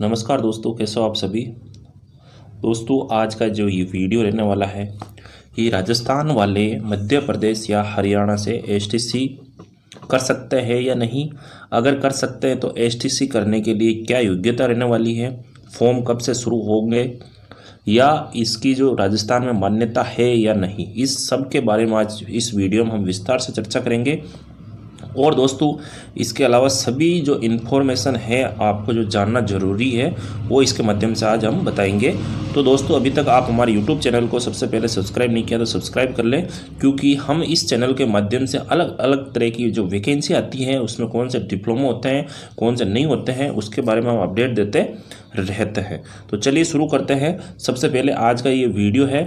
नमस्कार दोस्तों कैसे हो आप सभी दोस्तों आज का जो ये वीडियो रहने वाला है ये राजस्थान वाले मध्य प्रदेश या हरियाणा से एसटीसी कर सकते हैं या नहीं अगर कर सकते हैं तो एसटीसी करने के लिए क्या योग्यता रहने वाली है फॉर्म कब से शुरू होंगे या इसकी जो राजस्थान में मान्यता है या नहीं इस सब के बारे में आज इस वीडियो में हम विस्तार से चर्चा करेंगे और दोस्तों इसके अलावा सभी जो इन्फॉर्मेशन है आपको जो जानना ज़रूरी है वो इसके माध्यम से आज हम बताएंगे तो दोस्तों अभी तक आप हमारे यूट्यूब चैनल को सबसे पहले सब्सक्राइब नहीं किया तो सब्सक्राइब कर लें क्योंकि हम इस चैनल के माध्यम से अलग अलग तरह की जो वैकेंसी आती है उसमें कौन से डिप्लोमा होते हैं कौन से नहीं होते हैं उसके बारे में हम अपडेट देते रहते हैं तो चलिए शुरू करते हैं सबसे पहले आज का ये वीडियो है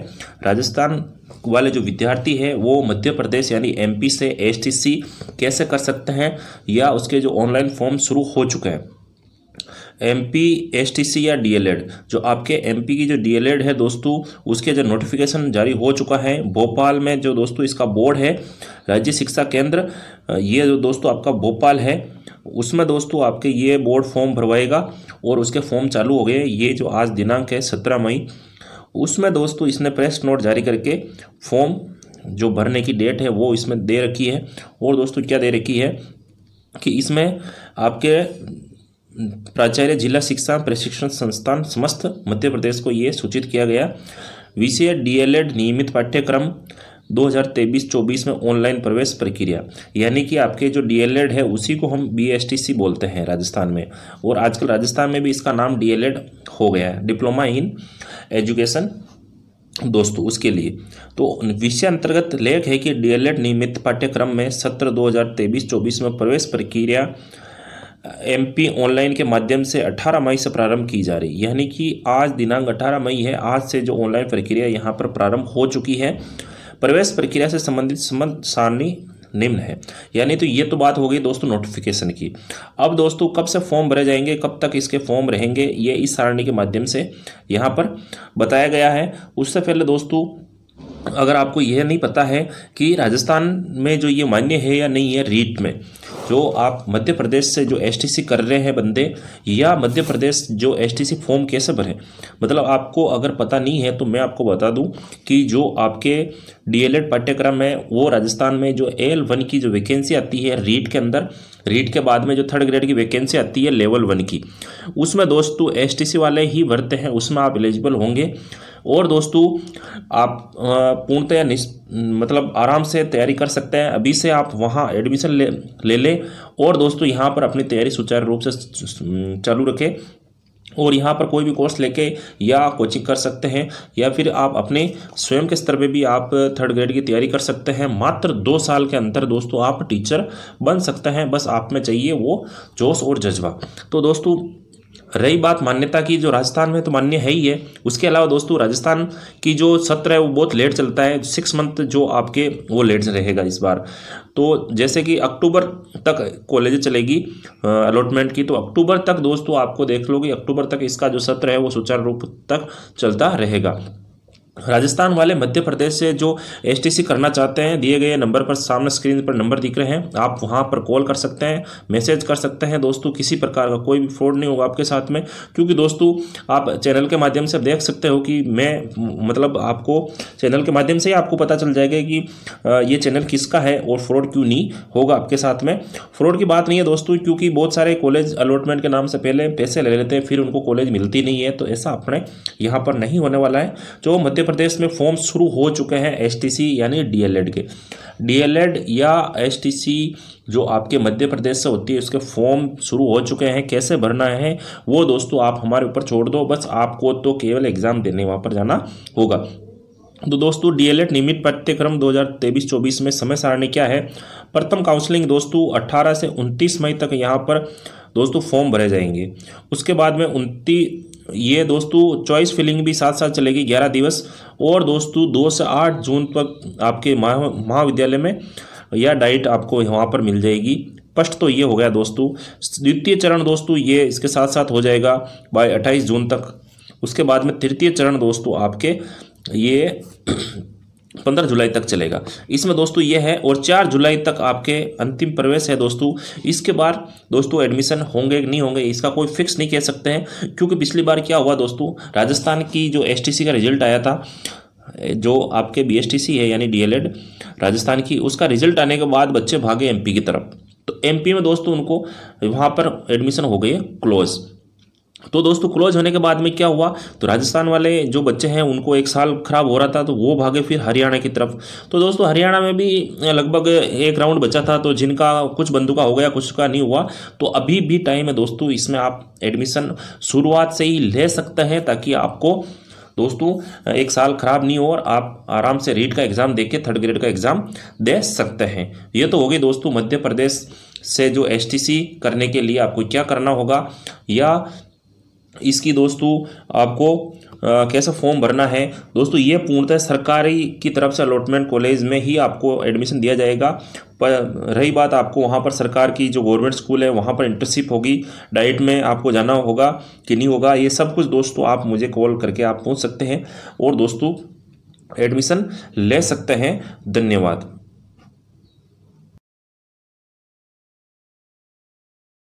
राजस्थान वाले जो विद्यार्थी है वो मध्य प्रदेश यानी एमपी से एसटीसी कैसे कर सकते हैं या उसके जो ऑनलाइन फॉर्म शुरू हो चुके हैं M P S T C या डी एल एड जो आपके एम पी की जो डी एल एड है दोस्तों उसके जो नोटिफिकेशन जारी हो चुका है भोपाल में जो दोस्तों इसका बोर्ड है राज्य शिक्षा केंद्र ये जो दोस्तों आपका भोपाल है उसमें दोस्तों आपके ये बोर्ड फॉर्म भरवाएगा और उसके फॉर्म चालू हो गए ये जो आज दिनांक है सत्रह मई उसमें दोस्तों इसने प्रेस नोट जारी करके फॉर्म जो भरने की डेट है वो इसमें दे रखी है और दोस्तों क्या दे रखी है कि इसमें आपके प्राचार्य जिला शिक्षा प्रशिक्षण संस्थान समस्त मध्य प्रदेश को ये सूचित किया गया विषय डीएलएड नियमित पाठ्यक्रम 2023-24 में ऑनलाइन प्रवेश प्रक्रिया यानी कि आपके जो डीएलएड है उसी को हम बीएसटीसी बोलते हैं राजस्थान में और आजकल राजस्थान में भी इसका नाम डीएलएड हो गया है डिप्लोमा इन एजुकेशन दोस्तों उसके लिए तो विषय अंतर्गत लेख है कि डीएलएड नियमित पाठ्यक्रम में सत्र दो हज़ार में प्रवेश प्रक्रिया एमपी ऑनलाइन के माध्यम से 18 मई से प्रारंभ की जा रही यानी कि आज दिनांक 18 मई है आज से जो ऑनलाइन प्रक्रिया यहाँ पर प्रारंभ हो चुकी है प्रवेश प्रक्रिया से संबंधित संबंध सारणी निम्न है यानी तो ये तो बात हो गई दोस्तों नोटिफिकेशन की अब दोस्तों कब से फॉर्म भरे जाएंगे कब तक इसके फॉर्म रहेंगे ये इस सारणी के माध्यम से यहाँ पर बताया गया है उससे पहले दोस्तों अगर आपको यह नहीं पता है कि राजस्थान में जो ये मान्य है या नहीं है रीट में जो आप मध्य प्रदेश से जो एस कर रहे हैं बंदे या मध्य प्रदेश जो एस टी फॉर्म कैसे भरें मतलब आपको अगर पता नहीं है तो मैं आपको बता दूं कि जो आपके डीएलएड पाठ्यक्रम है वो राजस्थान में जो एल वन की जो वैकेंसी आती है रीट के अंदर रीट के बाद में जो थर्ड ग्रेड की वैकेंसी आती है लेवल वन की उसमें दोस्तों एस वाले ही भरते हैं उसमें आप एलिजिबल होंगे और दोस्तों आप पूर्णतया निस मतलब आराम से तैयारी कर सकते हैं अभी से आप वहाँ एडमिशन ले ले लें और दोस्तों यहाँ पर अपनी तैयारी सुचारू रूप से चालू रखें और यहाँ पर कोई भी कोर्स लेके या कोचिंग कर सकते हैं या फिर आप अपने स्वयं के स्तर पे भी आप थर्ड ग्रेड की तैयारी कर सकते हैं मात्र दो साल के अंदर दोस्तों आप टीचर बन सकते हैं बस आप में चाहिए वो जोश और जज्बा तो दोस्तों रही बात मान्यता की जो राजस्थान में तो मान्य है ही है उसके अलावा दोस्तों राजस्थान की जो सत्र है वो बहुत लेट चलता है सिक्स मंथ जो आपके वो लेट रहेगा इस बार तो जैसे कि अक्टूबर तक कॉलेज चलेगी अलॉटमेंट की तो अक्टूबर तक दोस्तों आपको देख लो कि अक्टूबर तक इसका जो सत्र है वो सुचारू रूप तक चलता रहेगा राजस्थान वाले मध्य प्रदेश से जो एसटीसी करना चाहते हैं दिए गए नंबर पर सामने स्क्रीन पर नंबर दिख रहे हैं आप वहां पर कॉल कर सकते हैं मैसेज कर सकते हैं दोस्तों किसी प्रकार का कोई भी फ्रॉड नहीं होगा आपके साथ में क्योंकि दोस्तों आप चैनल के माध्यम से देख सकते हो कि मैं मतलब आपको चैनल के माध्यम से ही आपको पता चल जाएगा कि ये चैनल किसका है और फ्रॉड क्यों नहीं होगा आपके साथ में फ्रॉड की बात नहीं है दोस्तों क्योंकि बहुत सारे कॉलेज अलॉटमेंट के नाम से पहले पैसे ले लेते हैं फिर उनको कॉलेज मिलती नहीं है तो ऐसा अपने यहाँ पर नहीं होने वाला है जो मध्य मध्य प्रदेश में फॉर्म शुरू हो चुके हैं एसटीसी यानी डीएलएड के डीएलएड या एसटीसी जो आपके मध्य प्रदेश से होती है उसके फॉर्म शुरू हो चुके हैं कैसे भरना है वो दोस्तों आप हमारे ऊपर छोड़ दो बस आपको तो केवल एग्ज़ाम देने वहाँ पर जाना होगा तो दोस्तों डीएलएड नियमित पाठ्यक्रम 2023-24 में समय सारणी क्या है प्रथम काउंसलिंग दोस्तों 18 से 29 मई तक यहाँ पर दोस्तों फॉर्म भरे जाएंगे उसके बाद में उनती ये दोस्तों चॉइस फिलिंग भी साथ साथ चलेगी ग्यारह दिवस और दोस्तों दो से आठ जून तक आपके महाविद्यालय में यह डाइट आपको वहाँ पर मिल जाएगी स्पष्ट तो ये हो गया दोस्तों द्वितीय चरण दोस्तों ये इसके साथ साथ हो जाएगा बाय 28 जून तक उसके बाद में तृतीय चरण दोस्तों आपके ये पंद्रह जुलाई तक चलेगा इसमें दोस्तों ये है और चार जुलाई तक आपके अंतिम प्रवेश है दोस्तों इसके बाद दोस्तों एडमिशन होंगे नहीं होंगे इसका कोई फिक्स नहीं कह सकते हैं क्योंकि पिछली बार क्या हुआ दोस्तों राजस्थान की जो एस का रिजल्ट आया था जो आपके बी है यानी डी राजस्थान की उसका रिजल्ट आने के बाद बच्चे भागे एम की तरफ तो एम में दोस्तों उनको वहाँ पर एडमिशन हो गई है क्लोज़ तो दोस्तों क्लोज होने के बाद में क्या हुआ तो राजस्थान वाले जो बच्चे हैं उनको एक साल खराब हो रहा था तो वो भागे फिर हरियाणा की तरफ तो दोस्तों हरियाणा में भी लगभग एक राउंड बचा था तो जिनका कुछ बंधु का हो गया कुछ का नहीं हुआ तो अभी भी टाइम है दोस्तों इसमें आप एडमिशन शुरुआत से ही ले सकते हैं ताकि आपको दोस्तों एक साल ख़राब नहीं हो और आप आराम से रीट का एग्ज़ाम दे के थर्ड ग्रेड का एग्ज़ाम दे सकते हैं ये तो होगी दोस्तों मध्य प्रदेश से जो एसटीसी करने के लिए आपको क्या करना होगा या इसकी दोस्तों आपको आ, कैसा फॉर्म भरना है दोस्तों ये पूर्णतः सरकारी की तरफ से अलॉटमेंट कॉलेज में ही आपको एडमिशन दिया जाएगा पर रही बात आपको वहाँ पर सरकार की जो गवर्नमेंट स्कूल है वहाँ पर इंटर्नशिप होगी डाइट में आपको जाना होगा कि नहीं होगा ये सब कुछ दोस्तों आप मुझे कॉल करके आप पूछ सकते हैं और दोस्तों एडमिशन ले सकते हैं धन्यवाद